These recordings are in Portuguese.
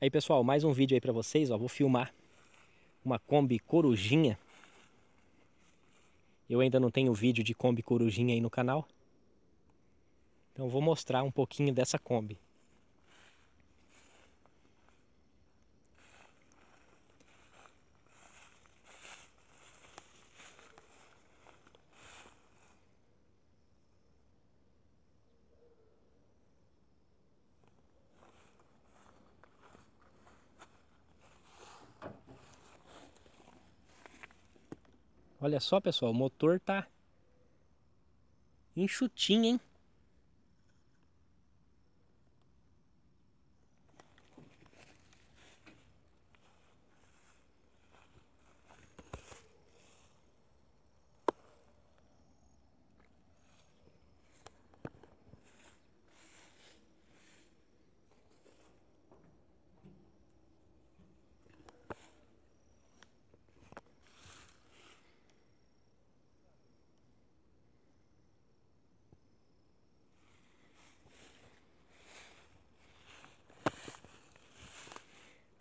Aí pessoal, mais um vídeo aí para vocês, ó, vou filmar uma Kombi Corujinha. Eu ainda não tenho vídeo de Kombi Corujinha aí no canal. Então vou mostrar um pouquinho dessa Kombi. Olha só, pessoal, o motor tá enxutinho, hein?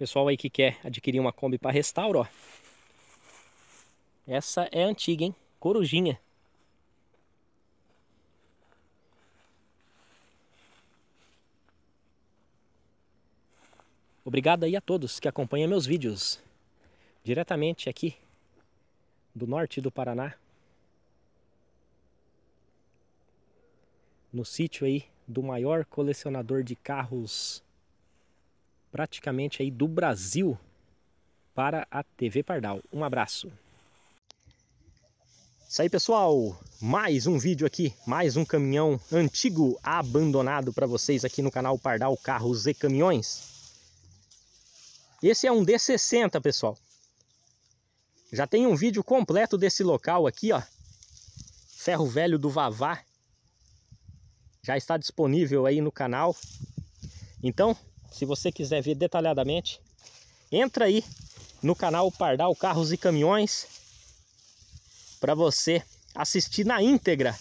Pessoal aí que quer adquirir uma Kombi para restauro, ó. Essa é antiga, hein? Corujinha. Obrigado aí a todos que acompanham meus vídeos diretamente aqui do norte do Paraná. No sítio aí do maior colecionador de carros praticamente aí do Brasil para a TV Pardal. Um abraço. Isso aí, pessoal. Mais um vídeo aqui, mais um caminhão antigo abandonado para vocês aqui no canal Pardal Carros e Caminhões. Esse é um D60, pessoal. Já tem um vídeo completo desse local aqui, ó. Ferro velho do Vavá. Já está disponível aí no canal. Então, se você quiser ver detalhadamente, entra aí no canal Pardal Carros e Caminhões para você assistir na íntegra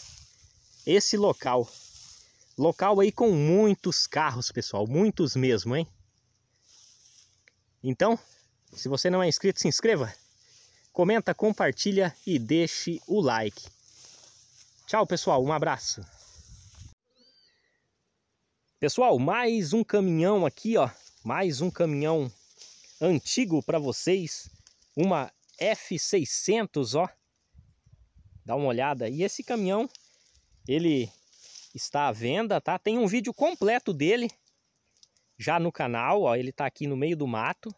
esse local. Local aí com muitos carros, pessoal, muitos mesmo, hein? Então, se você não é inscrito, se inscreva, comenta, compartilha e deixe o like. Tchau, pessoal, um abraço. Pessoal, mais um caminhão aqui, ó. Mais um caminhão antigo para vocês. Uma F600, ó. Dá uma olhada. E esse caminhão, ele está à venda, tá? Tem um vídeo completo dele já no canal, ó. Ele tá aqui no meio do mato.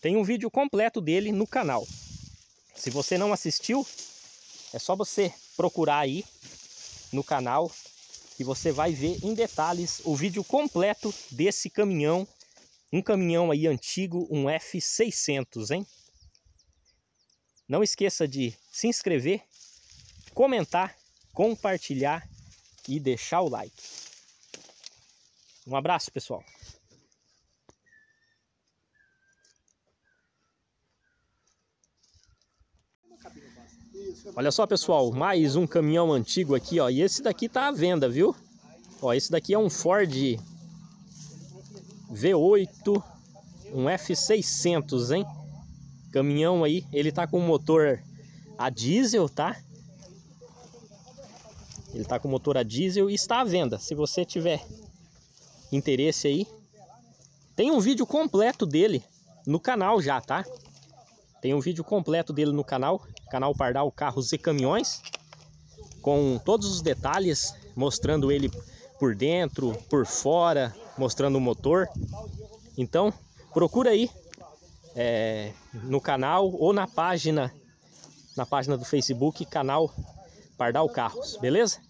Tem um vídeo completo dele no canal. Se você não assistiu, é só você procurar aí no canal e você vai ver em detalhes o vídeo completo desse caminhão, um caminhão aí antigo, um F600, hein? Não esqueça de se inscrever, comentar, compartilhar e deixar o like. Um abraço, pessoal! Olha só, pessoal, mais um caminhão antigo aqui, ó. E esse daqui tá à venda, viu? Ó, esse daqui é um Ford V8, um F600, hein? Caminhão aí, ele tá com motor a diesel, tá? Ele tá com motor a diesel e está à venda. Se você tiver interesse aí, tem um vídeo completo dele no canal já, tá? Tem um vídeo completo dele no canal canal Pardal Carros e Caminhões, com todos os detalhes, mostrando ele por dentro, por fora, mostrando o motor. Então, procura aí é, no canal ou na página, na página do Facebook, canal Pardal Carros, beleza?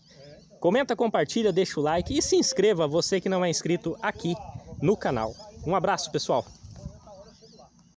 Comenta, compartilha, deixa o like e se inscreva, você que não é inscrito aqui no canal. Um abraço, pessoal!